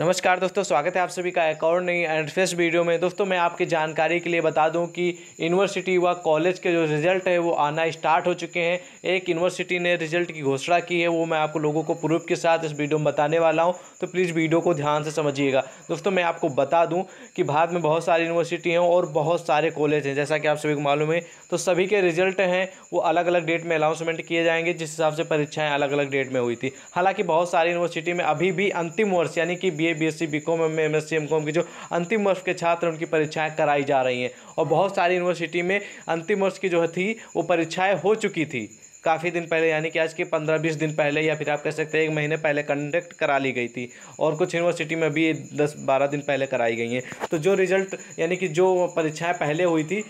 नमस्कार दोस्तों स्वागत है आप सभी का एक और नई एंड फ्रेश वीडियो में दोस्तों मैं आपकी जानकारी के लिए बता दूं कि यूनिवर्सिटी व कॉलेज के जो रिजल्ट है वो आना स्टार्ट हो चुके हैं एक यूनिवर्सिटी ने रिजल्ट की घोषणा की है वो मैं आपको लोगों को प्रूफ के साथ इस वीडियो में बताने वाला हूँ तो प्लीज़ वीडियो को ध्यान से समझिएगा दोस्तों मैं आपको बता दूँ कि भारत में बहुत सारी यूनिवर्सिटी हैं और बहुत सारे कॉलेज हैं जैसा कि आप सभी को मालूम है तो सभी के रिजल्ट हैं वो अलग अलग डेट में अनाउंसमेंट किए जाएंगे जिस हिसाब से परीक्षाएँ अलग अलग डेट में हुई थी हालाँकि बहुत सारी यूनिवर्सिटी में अभी भी अंतिम वर्ष यानी कि B A B S C B com M M S C M com के जो अंतिम वर्ष के छात्र उनकी परीक्षाएं कराई जा रही हैं और बहुत सारी यूनिवर्सिटी में अंतिम वर्ष की जो थी वो परीक्षाएँ हो चुकी थी काफ़ी दिन पहले यानी कि आज के पंद्रह बीस दिन पहले या फिर आप कह सकते हैं एक महीने पहले कंडक्ट करा ली गई थी और कुछ यूनिवर्सिटी में भी दस बारह दिन पहले कराई गई हैं तो जो रिजल्ट यानी कि जो परीक्षाएं पहले हुई थी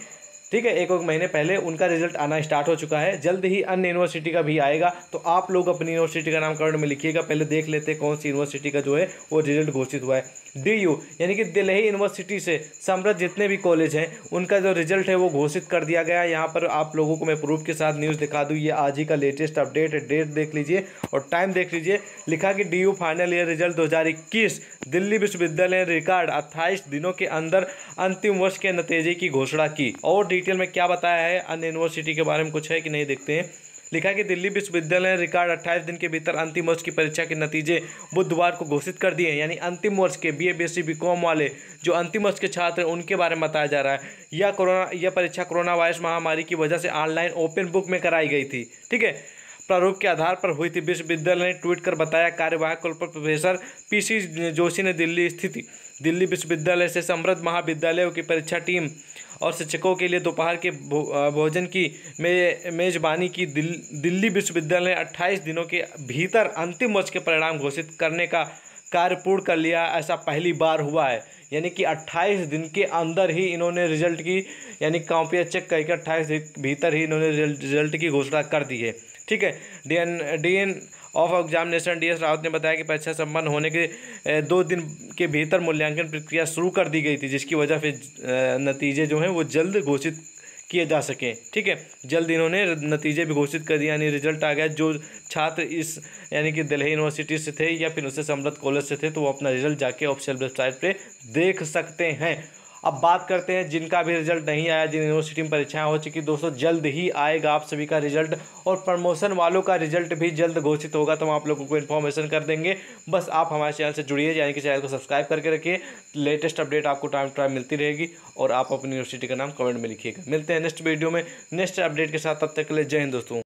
ठीक है एक एक महीने पहले उनका रिजल्ट आना स्टार्ट हो चुका है जल्द ही अन्य यूनिवर्सिटी का भी आएगा तो आप लोग अपनी यूनिवर्सिटी का नामकरण में लिखिएगा पहले देख लेते हैं कौन सी यूनिवर्सिटी का जो है वो रिजल्ट घोषित हुआ है डी यू यानी कि दिल्ली यूनिवर्सिटी से समृद्ध जितने भी कॉलेज हैं उनका जो रिजल्ट है वो घोषित कर दिया गया है यहाँ पर आप लोगों को मैं प्रूफ के साथ न्यूज़ दिखा दूँ ये आज ही का लेटेस्ट अपडेट है डेट देख लीजिए और टाइम देख लीजिए लिखा कि डी फाइनल ईयर रिजल्ट दो दिल्ली विश्वविद्यालय ने रिकॉर्ड अट्ठाईस दिनों के अंदर अंतिम वर्ष के नतीजे की घोषणा की और डी डिटेल में क्या बताया है अन्य यूनिवर्सिटी के बारे में कुछ है कि नहीं देखते हैं लिखा कि दिल्ली विश्वविद्यालय ने रिकॉर्ड 28 दिन के भीतर अंतिम वर्ष की परीक्षा के नतीजे बुधवार को घोषित कर दिए हैं यानी अंतिम वर्ष के बीए बीएससी बीकॉम वाले जो अंतिम वर्ष के छात्र हैं उनके बारे में बताया जा रहा है यह कोरोना यह परीक्षा कोरोना वायरस महामारी की वजह से ऑनलाइन ओपन बुक में कराई गई थी ठीक है प्रारूप के आधार पर हुई थी विश्वविद्यालय ने ट्वीट कर बताया कार्यवाहक कुलपति प्रोफेसर पीसी जोशी ने दिल्ली स्थित दिल्ली विश्वविद्यालय से समृद्ध महाविद्यालयों की परीक्षा टीम और शिक्षकों के लिए दोपहर के भोजन की मेजबानी की दिल, दिल्ली विश्वविद्यालय ने अट्ठाईस दिनों के भीतर अंतिम वर्ष के परिणाम घोषित करने का कार्य पूर्ण कर लिया ऐसा पहली बार हुआ है यानी कि 28 दिन के अंदर ही इन्होंने रिजल्ट की यानी कापियाँ चेक करके 28 दिन भीतर ही इन्होंने रिजल्ट की घोषणा कर दी है ठीक है D N D N of examination D S Rawat ने बताया कि परीक्षा संपन्न होने के दो दिन के भीतर मूल्यांकन प्रक्रिया शुरू कर दी गई थी जिसकी वजह से नतीजे जो हैं वो जल्द घोषित किए जा सकें ठीक है जल्द इन्होंने नतीजे भी घोषित कर दिए यानी रिजल्ट आ गया जो छात्र इस यानी कि दिल्ली यूनिवर्सिटी से थे या फिर उससे समृद्ध कॉलेज से थे तो वो अपना रिजल्ट जाके ऑफिशियल वेबसाइट पे देख सकते हैं अब बात करते हैं जिनका भी रिजल्ट नहीं आया जिन यूनिवर्सिटी में परीक्षाएं हो चुकी दोस्तों जल्द ही आएगा आप सभी का रिजल्ट और प्रमोशन वालों का रिजल्ट भी जल्द घोषित होगा तो हम आप लोगों को इन्फॉर्मेशन कर देंगे बस आप हमारे चैनल से जुड़िए यानी कि चैनल को सब्सक्राइब करके रखिए लेटेस्ट अपडेट आपको टाइम टू टाइम मिलती रहेगी और आप अपनी यूनिवर्सिटी का नाम कमेंट में लिखिएगा मिलते हैं नेक्स्ट वीडियो में नेक्स्ट अपडेट के साथ तब तक के लिए जय हिंद दोस्तों